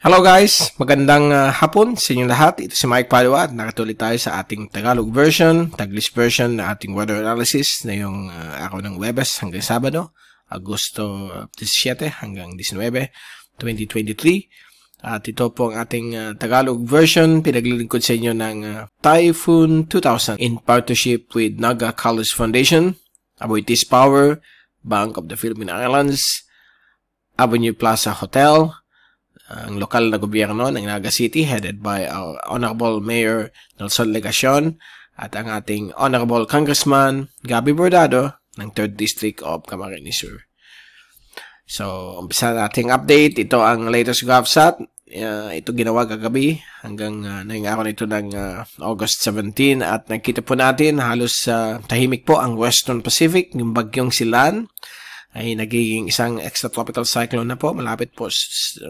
Hello guys! Magandang uh, hapon sa inyong lahat. Ito si Mike Padua at nakatuloy tayo sa ating Tagalog version, Taglish version na ating weather analysis na yung uh, ah, ako ng Webes hanggang Sabado, Agosto 17 ah, hanggang 19, 2023. At ito po ang ating uh, Tagalog version. Pinaglilingkod sa inyo ng uh, Typhoon 2000 in partnership with Naga College Foundation, Aboitis Power, Bank of the Philippine Islands, Avenue Plaza Hotel, ang lokal na gobyerno ng Naga City headed by our Honorable Mayor Nelson Legacion at ang ating Honorable Congressman Gabby Bordado ng 3rd District of Camarines Sur. So, umpisa nating update. Ito ang latest GovSat. Uh, ito ginawa kagabi hanggang uh, ngayong araw nito ng uh, August 17 at nakita po natin halos uh, tahimik po ang Western Pacific, yung bagyong Silan ay nagiging isang extratropical cyclone na po. Malapit po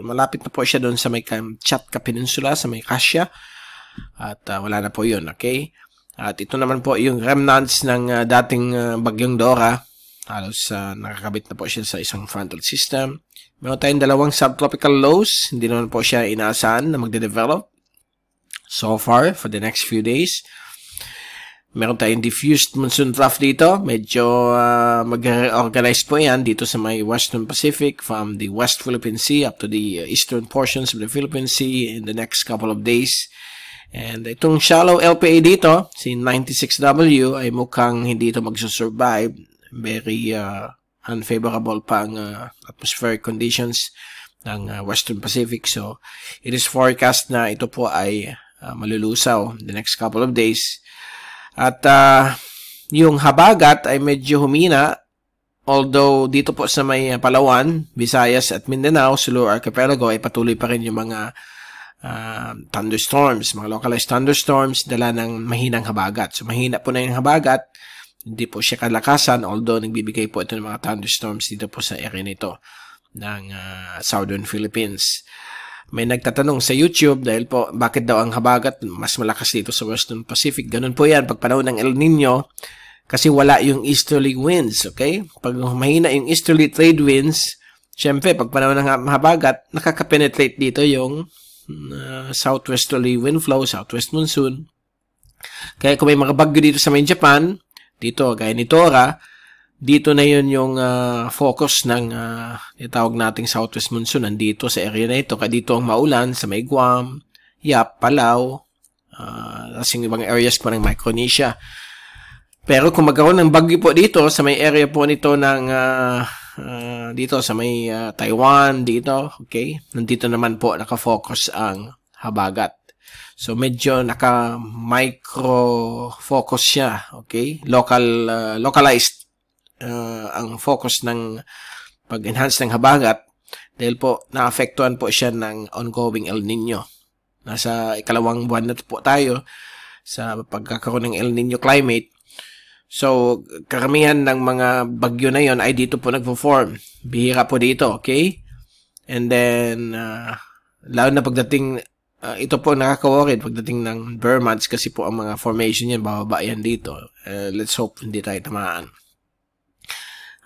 malapit na po siya doon sa may Kamchatka Peninsula, sa may Kasia. At uh, wala na po 'yun, okay? At ito naman po yung remnants ng uh, dating uh, bagyong Dora. Halos uh, nakakabit na po siya sa isang frontal system. Meron tayong dalawang subtropical lows. Hindi naman po siya inaasahan na magde-develop so far for the next few days. Meron tayong diffused monsoon trough dito. Medyo uh, ah, mag organize po yan dito sa may Western Pacific from the West Philippine Sea up to the uh, eastern portions of the Philippine Sea in the next couple of days. And itong shallow LPA dito, si 96W, ay mukhang hindi ito magsusurvive. Very uh, unfavorable pang uh, ah, atmospheric conditions ng uh, Western Pacific. So, it is forecast na ito po ay uh, malulusaw the next couple of days. At uh, yung habagat ay medyo humina although dito po sa may Palawan, Visayas at Mindanao, Sulu Archipelago ay patuloy pa rin yung mga uh, thunderstorms, mga localized thunderstorms dala ng mahinang habagat. So mahina po na yung habagat, hindi po siya kalakasan although nagbibigay po ito ng mga thunderstorms dito po sa area nito ng uh, Southern Philippines. May nagtatanong sa YouTube dahil po bakit daw ang habagat mas malakas dito sa Western Pacific. Ganun po yan pag panahon ng El Nino kasi wala yung easterly winds, okay? Pag mahina yung easterly trade winds, syempre pag panahon ng habagat, nakakapenetrate dito yung uh, southwesterly wind flow, southwest monsoon. Kaya kung may mga bagyo dito sa main Japan, dito, gaya ni Tora, dito na yon yung uh, focus ng uh, itawag nating southwest monsoon nandito sa area na ito. Kaya dito ang maulan sa may Guam, Yap, Palau, uh, ah, tapos yung ibang areas po ng Micronesia. Pero kung magkaroon ng bagyo po dito sa may area po nito ng uh, uh, dito sa may uh, Taiwan dito, okay? Nandito naman po naka-focus ang habagat. So medyo naka micro focus siya, okay? Local uh, localized uh, ang focus ng pag-enhance ng habagat dahil po naapektuhan po siya ng ongoing El Nino. Nasa ikalawang buwan na po tayo sa pagkakaroon ng El Nino climate. So, karamihan ng mga bagyo na yon ay dito po nagpo-form. Bihira po dito, okay? And then, uh, lalo na pagdating, uh, ito po nakaka-worried pagdating ng Burmans kasi po ang mga formation yan, bababa yan dito. Uh, let's hope hindi tayo tamaan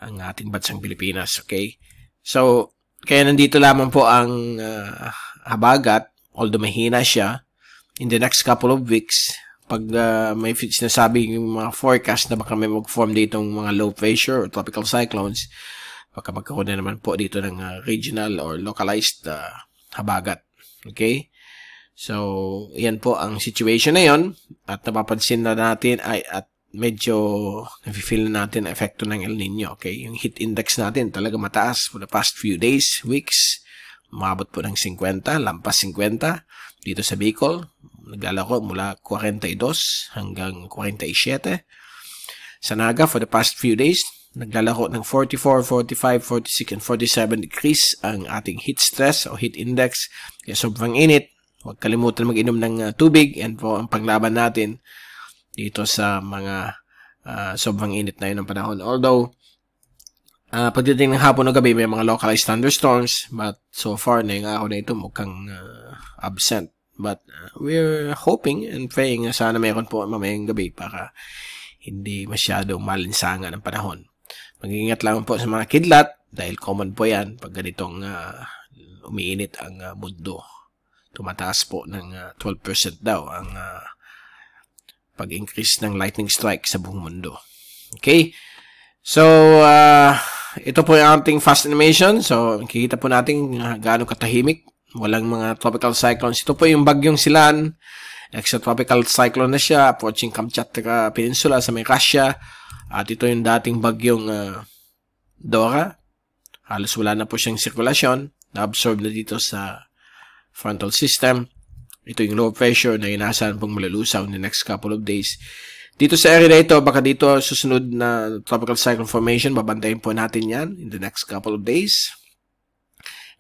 ang ating bansang Pilipinas, okay? So, kaya nandito lamang po ang uh, habagat, although mahina siya, in the next couple of weeks, pag uh, may sinasabi yung mga forecast na baka may mag-form ditong mga low pressure or tropical cyclones, baka magkaroon naman po dito ng uh, regional or localized uh, habagat. Okay? So, yan po ang situation na yon At napapansin na natin ay, at medyo nafe-feel na natin efekto ng El Nino. Okay? Yung heat index natin talaga mataas for the past few days, weeks. Umabot po ng 50, lampas 50. Dito sa Bicol, naglalako mula 42 hanggang 47. Sa Naga, for the past few days, naglalako ng 44, 45, 46, and 47 degrees ang ating heat stress o heat index. Kaya sobrang init, huwag kalimutan mag-inom ng ah, tubig and po ang panglaban natin dito sa mga uh, sobrang init na yun ng panahon. Although, uh, pagdating ng hapon o gabi, may mga localized thunderstorms, but so far, ngayong araw na ito, mukhang uh, absent. But uh, we're hoping and praying na sana meron po mamayang gabi para hindi masyadong malinsangan ang panahon. Mag-ingat lang po sa mga kidlat dahil common po yan pag ganitong uh, umiinit ang uh, mundo. Tumataas po ng uh, 12% daw ang uh, pag-increase ng lightning strike sa buong mundo. Okay? So, uh, ito po yung ating fast animation. So, kikita po natin gaano katahimik. Walang mga tropical cyclones. Ito po yung bagyong silan. Extratropical cyclone na siya. Approaching Kamchatka Peninsula sa may Russia. At ito yung dating bagyong uh, Dora. Halos wala na po siyang sirkulasyon. Na-absorb na dito sa frontal system. Ito yung low pressure na inaasahan pong malulusaw in the next couple of days. Dito sa area na ito, baka dito susunod na tropical cyclone formation, babantayin po natin yan in the next couple of days.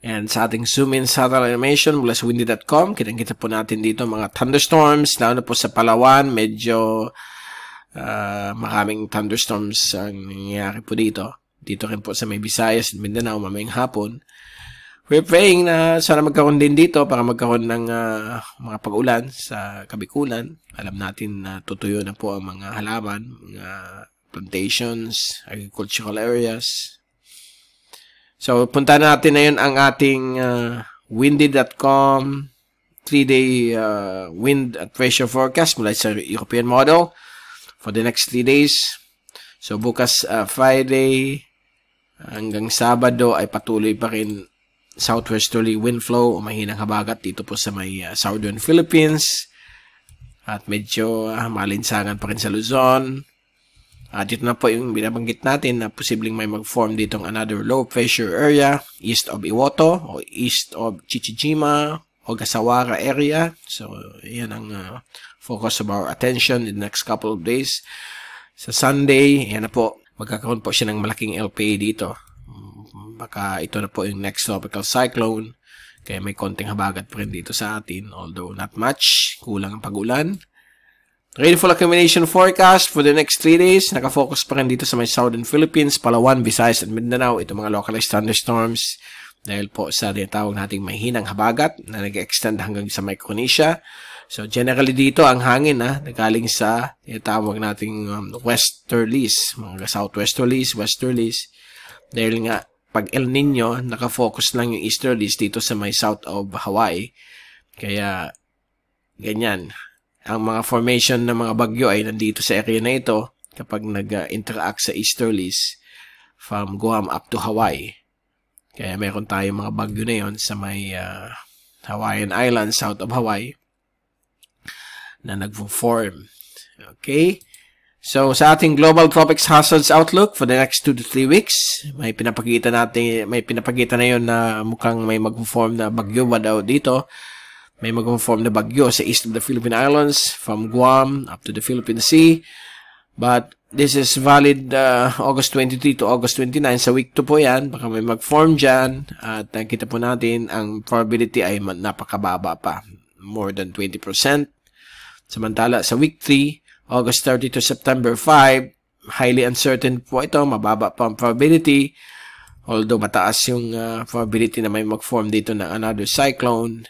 And sa ating zoom in satellite animation mula sa windy.com, kitang-kita po natin dito mga thunderstorms, lalo na po sa Palawan, medyo uh, maraming thunderstorms ang nangyayari po dito. Dito rin po sa may Visayas, Mindanao, mamayang hapon. We're praying na sana magkaroon din dito para magkaroon ng uh, mga pag-ulan sa Kabikulan. Alam natin na tutuyo na po ang mga halaman, mga plantations, agricultural areas. So, punta natin na yun ang ating uh, ah, windy.com 3-day uh, ah, wind at pressure forecast mula sa European model for the next 3 days. So, bukas uh, Friday hanggang Sabado ay patuloy pa rin southwesterly wind flow o mahinang habagat dito po sa may uh, southern Philippines. At medyo uh, malinsangan pa rin sa Luzon. At dito na po yung binabanggit natin na posibleng may mag-form ditong another low pressure area east of Iwoto o east of Chichijima o Gasawara area. So, yan ang uh, focus of our attention in the next couple of days. Sa Sunday, yan na po, magkakaroon po siya ng malaking LPA dito baka ito na po yung next tropical cyclone. Kaya may konting habagat pa rin dito sa atin, although not much, kulang ang pag-ulan. Rainfall accumulation forecast for the next 3 days, nakafocus pa rin dito sa may southern Philippines, Palawan, Visayas, at Mindanao, ito mga localized thunderstorms dahil po sa tinatawag nating mahinang habagat na nag-extend hanggang sa Micronesia. So generally dito ang hangin ah, na nagaling sa tinatawag nating um, westerlies, mga southwesterlies, westerlies dahil nga pag El Nino, nakafocus lang yung easterlies dito sa may south of Hawaii. Kaya, ganyan. Ang mga formation ng mga bagyo ay nandito sa area na ito kapag nag-interact sa easterlies from Guam up to Hawaii. Kaya meron tayong mga bagyo na yon sa may uh, Hawaiian Islands, south of Hawaii, na nag-form. Okay? So sa ating Global Tropics Hazards Outlook for the next 2 to 3 weeks, may pinapakita natin may pinapakita na yon na mukhang may mag-form na bagyo ba daw dito. May mag-form na bagyo sa east of the Philippine Islands from Guam up to the Philippine Sea. But this is valid uh, August 23 to August 29 sa week 2 po 'yan. Baka may mag-form diyan at nakita po natin ang probability ay napakababa pa, more than 20%. Samantala sa week 3 August 30 to September 5. Highly uncertain po ito, mababa pa ang probability. Although mataas yung uh, probability na may mag-form dito ng another cyclone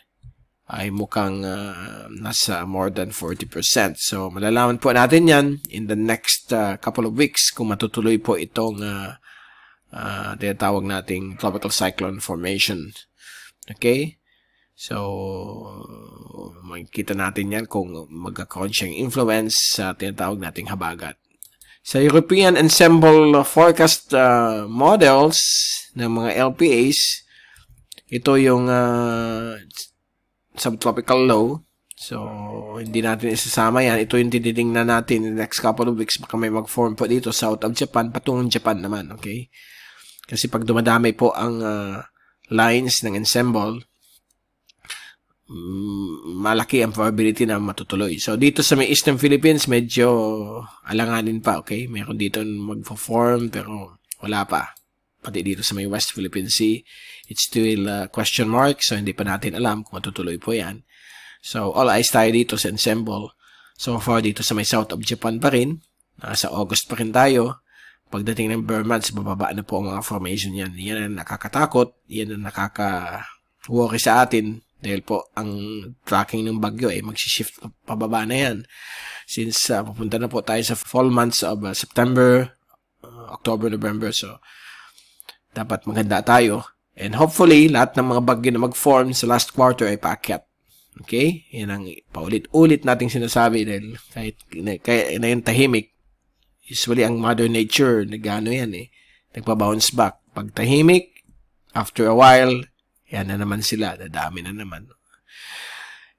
ay mukhang uh, nasa more than 40%. So, malalaman po natin yan in the next uh, couple of weeks kung matutuloy po itong uh, uh, tinatawag nating tropical cyclone formation. Okay? So, makikita natin yan kung magkakaroon siyang influence sa tinatawag nating habagat. Sa European Ensemble Forecast uh, Models ng mga LPAs, ito yung uh, subtropical low. So, hindi natin isasama yan. Ito yung titingnan natin in the next couple of weeks. Baka may mag-form po dito, south of Japan, patungong Japan naman, okay? Kasi pag dumadami po ang uh, lines ng ensemble, malaki ang probability na matutuloy. So, dito sa may Eastern Philippines, medyo alanganin pa, okay? Meron dito magpo perform pero wala pa. Pati dito sa may West Philippine Sea, it's still a question mark, so hindi pa natin alam kung matutuloy po yan. So, all eyes tayo dito sa ensemble. So far, dito sa may south of Japan pa rin. Nasa August pa rin tayo. Pagdating ng bare months, bababa na po ang mga formation yan. Yan ang nakakatakot. Yan ang nakaka-worry sa atin dahil po, ang tracking ng bagyo ay eh, magsishift pababa na yan. Since uh, pupunta na po tayo sa fall months of uh, September, uh, October, November. So, dapat maganda tayo. And hopefully, lahat ng mga bagyo na mag-form sa last quarter ay paakyat. Okay? Yan ang paulit-ulit nating sinasabi dahil kahit, kahit na yung tahimik, usually ang mother nature, nagano yan eh. Nagpa-bounce back. Pag tahimik, after a while, yan na naman sila. Dadami na naman.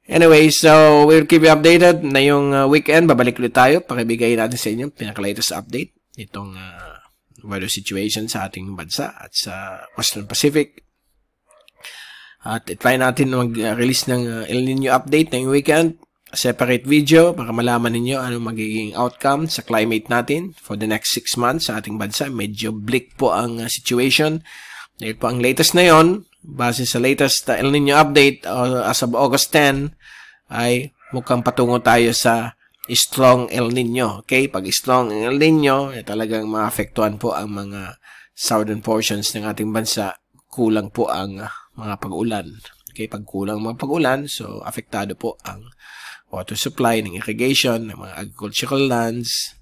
Anyway, so we'll keep you updated na yung uh, weekend. Babalik ulit tayo. Pakibigay natin sa inyo pinaka-latest update nitong uh, weather situation sa ating bansa at sa Western Pacific. At try natin mag-release ng uh, El Nino update ngayong weekend. Separate video para malaman ninyo ano magiging outcome sa climate natin for the next 6 months sa ating bansa. Medyo bleak po ang uh, situation. Dahil po ang latest na yon, base sa latest El Nino update uh, as of August 10 ay mukhang patungo tayo sa strong El Nino. Okay? Pag strong El Nino, eh, talagang maapektuhan po ang mga southern portions ng ating bansa. Kulang po ang ah, mga pag-ulan. Okay? Pag kulang mga pag-ulan, so apektado po ang water supply ng irrigation, ng mga agricultural lands,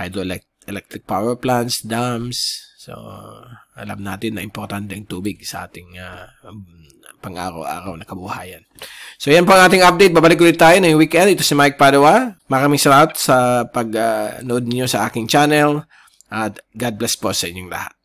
hydroelectric power plants, dams, So, alam natin na importante ang tubig sa ating uh, pang-araw-araw na kabuhayan. So, yan po ang ating update. Babalik ulit tayo ngayong weekend. Ito si Mike Padawa. Maraming salamat sa pag-nood ah, uh, ninyo sa aking channel. At God bless po sa inyong lahat.